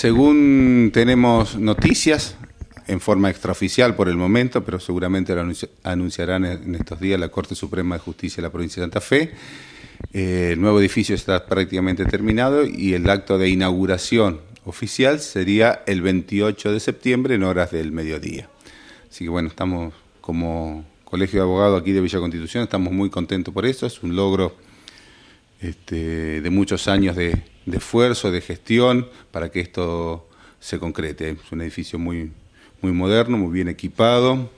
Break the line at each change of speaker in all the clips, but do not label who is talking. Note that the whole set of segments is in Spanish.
Según tenemos noticias en forma extraoficial por el momento, pero seguramente lo anunciarán en estos días la Corte Suprema de Justicia de la provincia de Santa Fe, eh, el nuevo edificio está prácticamente terminado y el acto de inauguración oficial sería el 28 de septiembre en horas del mediodía. Así que bueno, estamos como Colegio de Abogados aquí de Villa Constitución, estamos muy contentos por eso, es un logro este, de muchos años de, de esfuerzo, de gestión, para que esto se concrete. Es un edificio muy, muy moderno, muy bien equipado,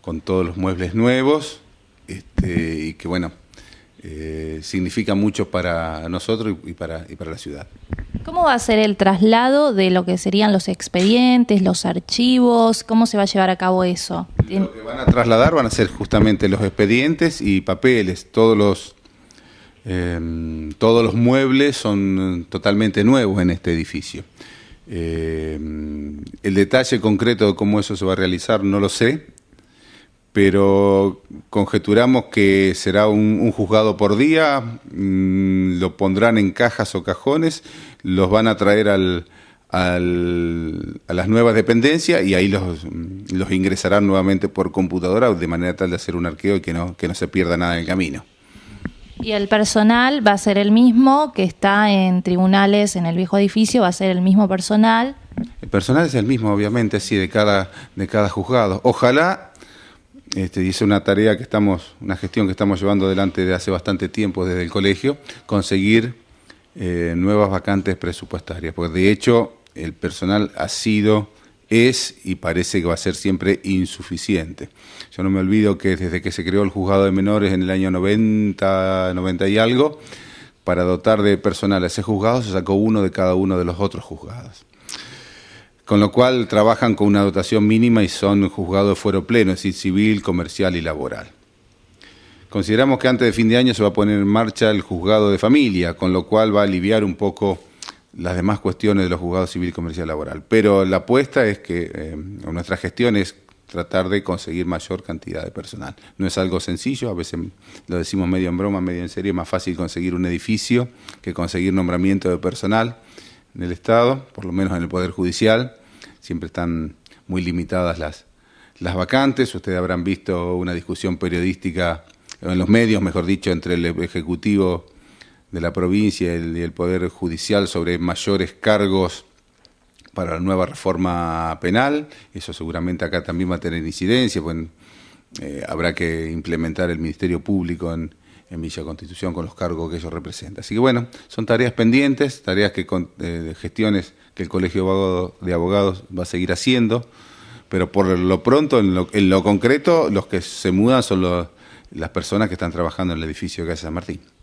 con todos los muebles nuevos, este, y que bueno, eh, significa mucho para nosotros y para, y para la ciudad.
¿Cómo va a ser el traslado de lo que serían los expedientes, los archivos? ¿Cómo se va a llevar a cabo eso? Lo que
van a trasladar van a ser justamente los expedientes y papeles, todos los Em, todos los muebles son eh, totalmente nuevos en este edificio. Em, el detalle concreto de cómo eso se va a realizar no lo sé, pero conjeturamos que será un, juzgado por día, mm, lo pondrán en cajas o cajones, los van a traer al, a las nuevas dependencias y ahí los, mm, los ingresarán nuevamente por computadora de manera tal de hacer un arqueo y que no, que no se pierda nada en el camino.
Y el personal va a ser el mismo que está en tribunales en el viejo edificio, va a ser el mismo personal.
El personal es el mismo, obviamente, sí, de cada, de cada juzgado. Ojalá, este, y es una tarea que estamos, una gestión que estamos llevando adelante desde hace bastante tiempo desde el colegio, conseguir eh, nuevas vacantes presupuestarias, porque de hecho el personal ha sido es y parece que va a ser siempre insuficiente. Yo no me olvido que desde que se creó el juzgado de menores en el año 90, 90 y algo, para dotar de personal a ese juzgado se sacó uno de cada uno de los otros juzgados. Con lo cual trabajan con una dotación mínima y son juzgados de fuero pleno, es decir, civil, comercial y laboral. Consideramos que antes de fin de año se va a poner en marcha el juzgado de familia, con lo cual va a aliviar un poco las demás cuestiones de los juzgados civil, comercial, laboral. Pero la apuesta es que eh, nuestra gestión es tratar de conseguir mayor cantidad de personal. No es algo sencillo, a veces lo decimos medio en broma, medio en serio, es más fácil conseguir un edificio que conseguir nombramiento de personal en el Estado, por lo menos en el Poder Judicial. Siempre están muy limitadas las, las vacantes. Ustedes habrán visto una discusión periodística en los medios, mejor dicho, entre el Ejecutivo de la provincia y el, Poder Judicial sobre mayores cargos para la nueva reforma penal. Eso seguramente acá también va a tener incidencia, pues, eh, habrá que implementar el Ministerio Público en, Villa Constitución con los cargos que ellos representan. Así que bueno, son tareas pendientes, tareas que eh, gestiones que el Colegio de Abogados va a seguir haciendo, pero por lo pronto, en lo, en lo concreto, los que se mudan son las personas que están trabajando en el edificio de Casa San Martín.